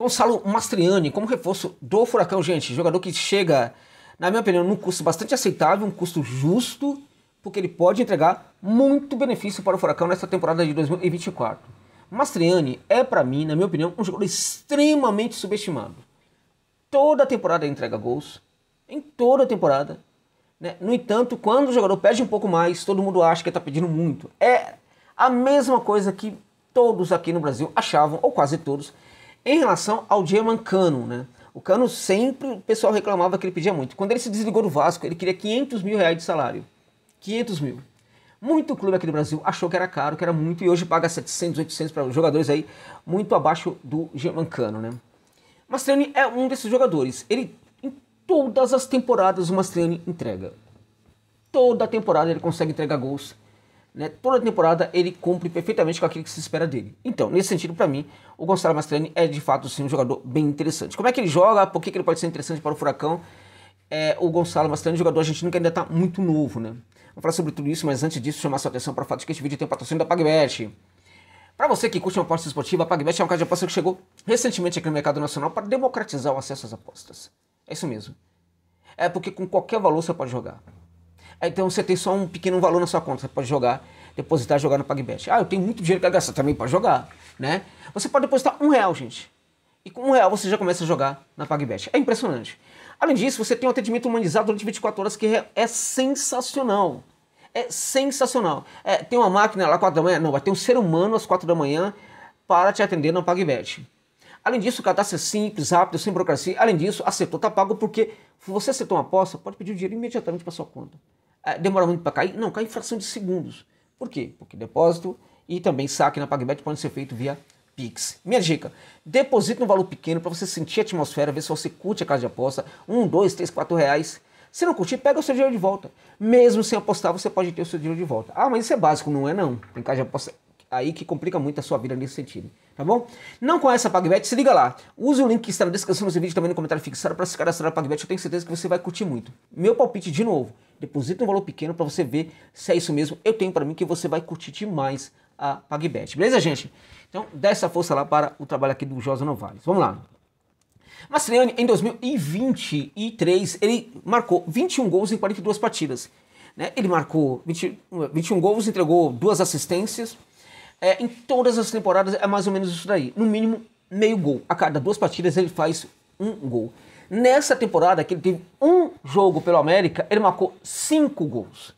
Gonçalo Mastriani, como reforço do Furacão, gente, jogador que chega, na minha opinião, num custo bastante aceitável, um custo justo, porque ele pode entregar muito benefício para o Furacão nesta temporada de 2024. Mastriani é, para mim, na minha opinião, um jogador extremamente subestimado. Toda temporada ele entrega gols, em toda temporada. Né? No entanto, quando o jogador pede um pouco mais, todo mundo acha que está pedindo muito. É a mesma coisa que todos aqui no Brasil achavam, ou quase todos, em relação ao German Cano, né? O Cano sempre, o pessoal reclamava que ele pedia muito. Quando ele se desligou do Vasco, ele queria 500 mil reais de salário. 500 mil. Muito clube aqui no Brasil achou que era caro, que era muito, e hoje paga 700, 800 para jogadores aí, muito abaixo do German Cano, né? Mastriani é um desses jogadores. Ele, em todas as temporadas, o Mastriani entrega. Toda temporada ele consegue entregar gols. Né? Toda temporada ele cumpre perfeitamente com aquilo que se espera dele. Então, nesse sentido, para mim, o Gonçalo Mastrani é de fato sim, um jogador bem interessante. Como é que ele joga? Por que, que ele pode ser interessante para o Furacão? É, o Gonçalo Mastrani, é um jogador argentino que ainda está muito novo. Né? Vou falar sobre tudo isso, mas antes disso, chamar sua atenção para o fato de que este vídeo tem um patrocínio da PagBet. Para você que curte uma aposta esportiva, a PagBet é uma casa de aposta que chegou recentemente aqui no mercado nacional para democratizar o acesso às apostas. É isso mesmo. É porque com qualquer valor você pode jogar. Então você tem só um pequeno valor na sua conta, você pode jogar, depositar, jogar no PagBet. Ah, eu tenho muito dinheiro para gastar, também pode jogar, né? Você pode depositar um real, gente. E com um real você já começa a jogar na PagBet. É impressionante. Além disso, você tem um atendimento humanizado durante 24 horas que é, é sensacional. É sensacional. É, tem uma máquina lá às 4 da manhã? Não, vai ter um ser humano às 4 da manhã para te atender na PagBet. Além disso, o cadastro é simples, rápido, sem burocracia. Além disso, acertou, está pago, porque se você acertou uma aposta, pode pedir o dinheiro imediatamente para sua conta. Ah, demora muito para cair? Não, cai em fração de segundos. Por quê? Porque depósito e também saque na PagBet pode ser feito via Pix. Minha dica: deposite um valor pequeno para você sentir a atmosfera, ver se você curte a casa de aposta. Um, dois, três, quatro reais. Se não curtir, pega o seu dinheiro de volta. Mesmo sem apostar, você pode ter o seu dinheiro de volta. Ah, mas isso é básico, não é não. Tem casa de aposta aí que complica muito a sua vida nesse sentido, tá bom? Não conhece a PagBet? Se liga lá. Use o link que está na descrição desse vídeo também no comentário fixado para se cadastrar na PagBet. Eu tenho certeza que você vai curtir muito. Meu palpite de novo deposita um valor pequeno para você ver se é isso mesmo. Eu tenho para mim que você vai curtir demais a PagBet. Beleza, gente? Então, dá essa força lá para o trabalho aqui do Josa Novales. Vamos lá. Mastriani, em 2023, ele marcou 21 gols em 42 partidas. Né? Ele marcou 20, 21 gols, entregou duas assistências. É, em todas as temporadas é mais ou menos isso daí. No mínimo, meio gol. A cada duas partidas ele faz um gol. Nessa temporada que ele teve um jogo pelo América, ele marcou cinco gols.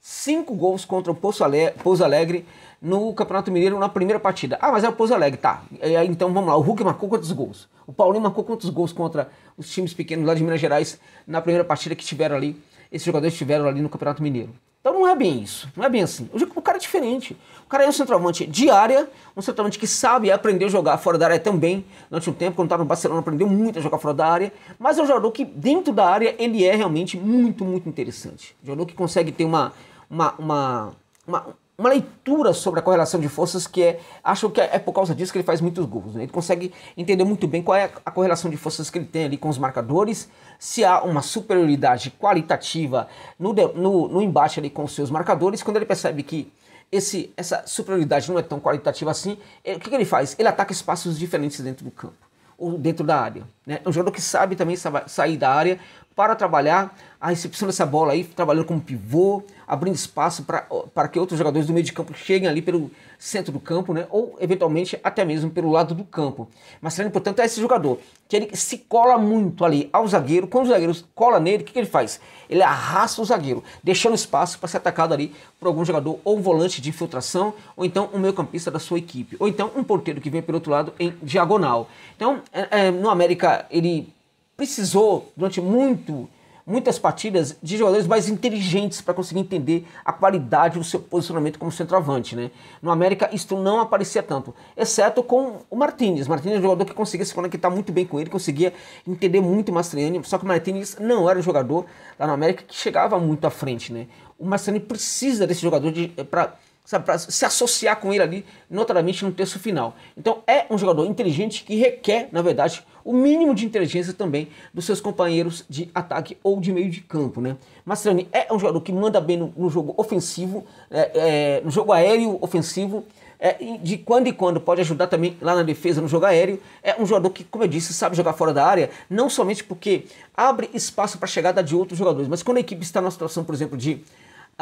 Cinco gols contra o Pouso Alegre, Pouso Alegre no Campeonato Mineiro na primeira partida. Ah, mas é o Pouso Alegre, tá. É, então vamos lá, o Hulk marcou quantos gols? O Paulinho marcou quantos gols contra os times pequenos lá de Minas Gerais na primeira partida que tiveram ali, esses jogadores tiveram ali no Campeonato Mineiro? Então não é bem isso, não é bem assim. O cara é diferente. O cara é um centroavante de área, um centroavante que sabe aprender a jogar fora da área também. Durante um tempo, quando estava no Barcelona, aprendeu muito a jogar fora da área. Mas é um jogador que, dentro da área, ele é realmente muito, muito interessante. Um jogador que consegue ter uma, uma, uma, uma uma leitura sobre a correlação de forças que é, acho que é, é por causa disso que ele faz muitos gols. Né? Ele consegue entender muito bem qual é a correlação de forças que ele tem ali com os marcadores, se há uma superioridade qualitativa no, no, no embate ali com os seus marcadores. Quando ele percebe que esse, essa superioridade não é tão qualitativa assim, ele, o que, que ele faz? Ele ataca espaços diferentes dentro do campo ou dentro da área. Né? É um jogador que sabe também sair da área para trabalhar a recepção dessa bola aí, trabalhando como pivô, abrindo espaço para que outros jogadores do meio de campo cheguem ali pelo centro do campo, né? ou eventualmente até mesmo pelo lado do campo. Marcelino, portanto, é esse jogador que ele se cola muito ali ao zagueiro. Quando o zagueiro cola nele, o que, que ele faz? Ele arrasta o zagueiro, deixando espaço para ser atacado ali por algum jogador ou volante de infiltração, ou então um meio-campista da sua equipe, ou então um porteiro que vem pelo outro lado em diagonal. Então, é, é, no América, ele precisou, durante muito, muitas partidas, de jogadores mais inteligentes para conseguir entender a qualidade do seu posicionamento como centroavante. Né? No América, isto não aparecia tanto, exceto com o Martínez. Martínez é um jogador que conseguia se conectar muito bem com ele, conseguia entender muito o Mastriani, só que o Martínez não era um jogador lá no América que chegava muito à frente. Né? O Mastriani precisa desse jogador para sabe, para se associar com ele ali, notadamente no terço final. Então é um jogador inteligente que requer, na verdade, o mínimo de inteligência também dos seus companheiros de ataque ou de meio de campo, né? Mastrani é um jogador que manda bem no, no jogo ofensivo, é, é, no jogo aéreo ofensivo, é, de quando em quando pode ajudar também lá na defesa, no jogo aéreo. É um jogador que, como eu disse, sabe jogar fora da área, não somente porque abre espaço para a chegada de outros jogadores, mas quando a equipe está numa situação, por exemplo, de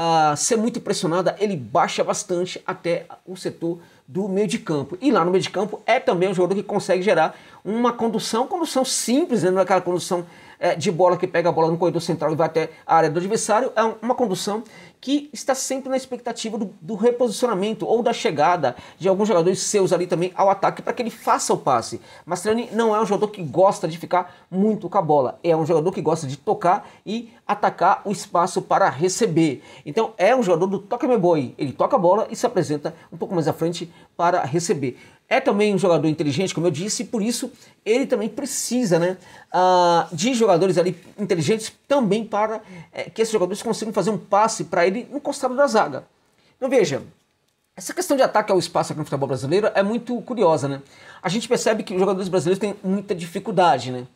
a ser muito pressionada, ele baixa bastante até o setor do meio de campo. E lá no meio de campo é também um jogador que consegue gerar uma condução, condução simples, né? não é aquela condução é, de bola que pega a bola no corredor central e vai até a área do adversário, é uma condução que está sempre na expectativa do, do, reposicionamento ou da chegada de alguns jogadores seus ali também ao ataque para que ele faça o passe. Mastrani não é um jogador que gosta de ficar muito com a bola, é um jogador que gosta de tocar e atacar o espaço para receber. Então é um jogador do toca me boy, ele toca a bola e se apresenta um pouco mais à frente para receber. É também um jogador inteligente, como eu disse, e por isso ele também precisa né, uh, de jogadores ali inteligentes também para é, que esses jogadores consigam fazer um passe para ele no costado da zaga. Então veja, essa questão de ataque ao espaço aqui no futebol brasileiro é muito curiosa, né? A gente percebe que os jogadores brasileiros têm muita dificuldade, né?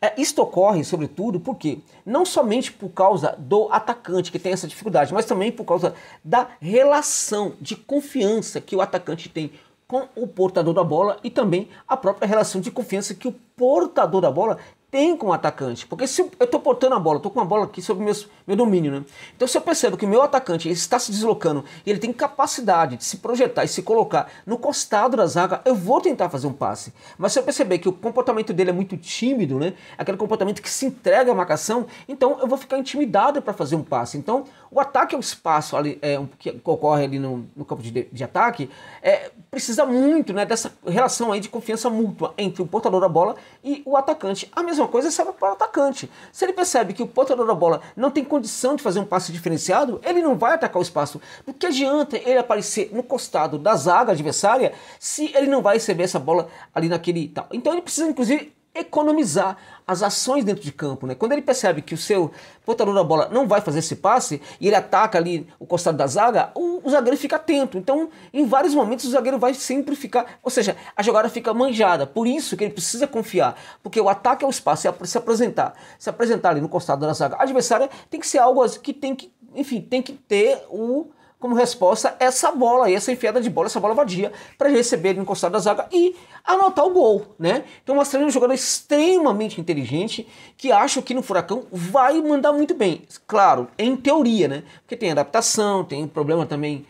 É, isto ocorre, sobretudo, porque não somente por causa do atacante que tem essa dificuldade, mas também por causa da relação de confiança que o atacante tem com o portador da bola e também a própria relação de confiança que o portador da bola tem com o atacante. Porque se eu estou portando a bola, estou com a bola aqui sobre meus, meu domínio, né? Então se eu percebo que o meu atacante está se deslocando e ele tem capacidade de se projetar e se colocar no costado da zaga, eu vou tentar fazer um passe. Mas se eu perceber que o comportamento dele é muito tímido, né? Aquele comportamento que se entrega à marcação, então eu vou ficar intimidado para fazer um passe. Então o ataque ao é espaço ali, é, que ocorre ali no, no campo de, de ataque é, precisa muito né, dessa relação aí de confiança mútua entre o portador da bola e o atacante. A mesma mesma coisa serve para o atacante. Se ele percebe que o portador da bola não tem condição de fazer um passe diferenciado, ele não vai atacar o espaço. Porque adianta ele aparecer no costado da zaga adversária se ele não vai receber essa bola ali naquele tal. Então ele precisa, inclusive, economizar as ações dentro de campo. Né? Quando ele percebe que o seu portador da bola não vai fazer esse passe e ele ataca ali o costado da zaga, o, o, zagueiro fica atento. Então, em vários momentos, o zagueiro vai sempre ficar. Ou seja, a jogada fica manjada. Por isso que ele precisa confiar. Porque o ataque é o espaço, é se apresentar. Se apresentar ali no costado da zaga a adversária tem que ser algo que tem que. Enfim, tem que ter o como resposta essa bola, essa enfiada de bola, essa bola vadia, para receber encostar da zaga e anotar o gol, né? Então, mostrando um jogador extremamente inteligente que acho que no Furacão vai mandar muito bem. Claro, em teoria, né? Porque tem adaptação, tem problema também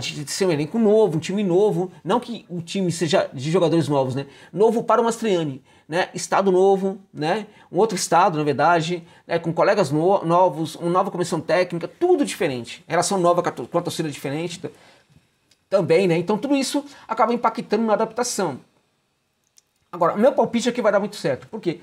de ser um elenco novo, um time novo, não que o time seja de jogadores novos, né? Novo para o Mastriani, né? Estado novo, né? Um outro estado, na verdade, né? com colegas no novos, uma nova comissão técnica, tudo diferente. Relação nova com a torcida diferente também, né? Então tudo isso acaba impactando na adaptação. Agora, meu palpite aqui é vai dar muito certo. Por quê?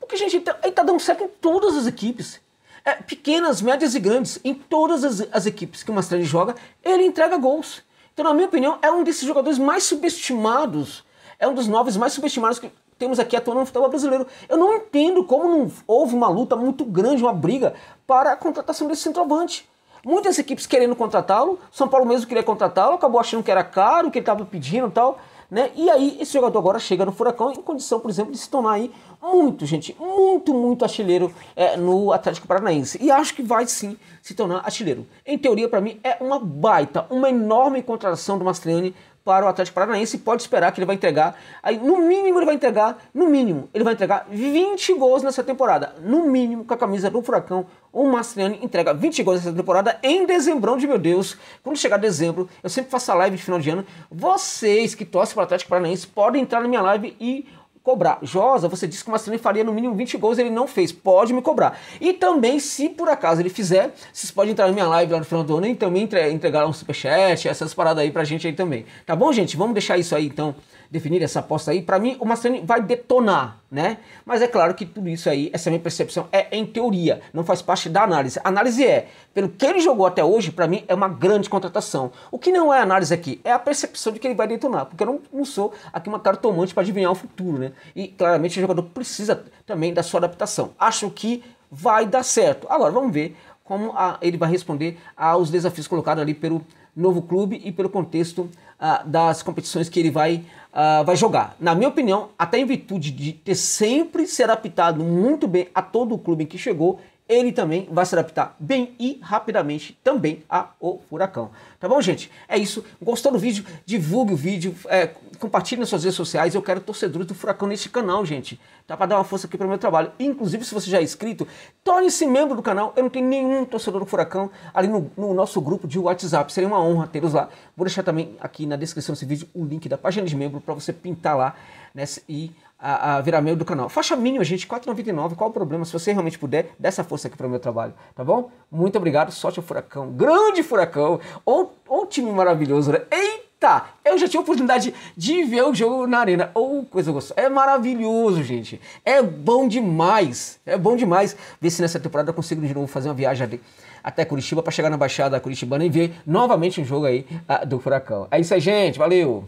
Porque, gente, ele tá, tá dando certo em todas as equipes é, pequenas, médias e grandes, em todas as, as equipes que o Mastrelli joga, ele entrega gols. Então, na minha opinião, é um desses jogadores mais subestimados, é um dos novos mais subestimados que temos aqui atuando no futebol brasileiro. Eu não entendo como não houve uma luta muito grande, uma briga para a contratação desse centroavante. Muitas equipes querendo contratá-lo, São Paulo mesmo queria contratá-lo, acabou achando que era caro, que ele estava pedindo e tal né? E aí esse jogador agora chega no Furacão em condição, por exemplo, de se tornar aí muito, gente, muito, muito artilheiro é, no Atlético Paranaense. E acho que vai sim se tornar artilheiro. Em teoria, para mim, é uma baita, uma enorme contratação do Mastriani para o Atlético Paranaense e pode esperar que ele vai entregar. Aí, no mínimo, ele vai entregar, no mínimo, ele vai entregar 20 gols nessa temporada. No mínimo, com a camisa do Furacão, o Mastriani entrega 20 gols nessa temporada em dezembro, de meu Deus. Quando chegar dezembro, eu sempre faço a live de final de ano. Vocês que torcem para o Atlético Paranaense podem entrar na minha live e cobrar. Josa, você disse que o Mastrani faria no mínimo 20 gols, ele não fez. Pode me cobrar. E também, se por acaso ele fizer, vocês podem entrar na minha live lá no final do ano e também entregar um superchat, essas paradas aí pra gente aí também. Tá bom, gente? Vamos deixar isso aí então definir essa aposta aí, para mim o Mastrani vai detonar, né? Mas é claro que tudo isso aí, essa minha percepção é em teoria, não faz parte da análise. A análise é, pelo que ele jogou até hoje, para mim é uma grande contratação. O que não é análise aqui, é a percepção de que ele vai detonar, porque eu não, não sou aqui uma cartomante para adivinhar o futuro, né? E claramente o jogador precisa também da sua adaptação. Acho que vai dar certo. Agora vamos ver como a, ele vai responder aos desafios colocados ali pelo novo clube e pelo contexto ah, das competições que ele vai uh, vai jogar. Na minha opinião, até em virtude de ter sempre se adaptado muito bem a todo o clube em que chegou, ele também vai se adaptar bem e rapidamente também ao furacão. Tá bom, gente? É isso. Gostou do vídeo? Divulgue o vídeo, é, compartilhe nas suas redes sociais. Eu quero torcedores do furacão neste canal, gente. Tá para dar uma força aqui para o meu trabalho. Inclusive, se você já é inscrito, torne-se membro do canal. Eu não tenho nenhum torcedor do furacão ali no, no nosso grupo de WhatsApp. Seria uma honra tê-los lá. Vou deixar também aqui na descrição desse vídeo o link da página de membro para você pintar lá né, e a, a, virar membro do canal. Faixa mínima, gente, 4,99. Qual o problema? Se você realmente puder, dá essa força aqui para o meu trabalho, tá bom? Muito obrigado, sorte ao Furacão. Grande Furacão! Ou um time maravilhoso, né? Eita! Eu já tive a oportunidade de ver o jogo na arena. Ou oh, coisa gostosa. É maravilhoso, gente. É bom demais. É bom demais ver se nessa temporada eu consigo de novo fazer uma viagem ali até Curitiba para chegar na Baixada Curitibana e ver novamente um jogo aí uh, do Furacão. É isso aí, gente. Valeu!